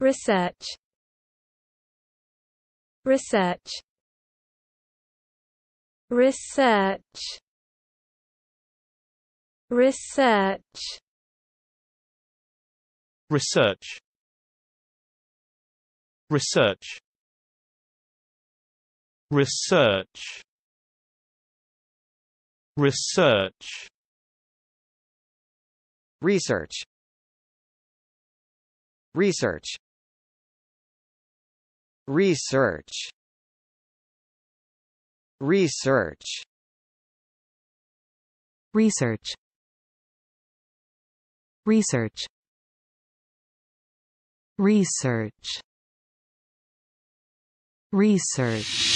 Research Research Research Research Research Research Research Research Research Research Research Research Research Research Research Research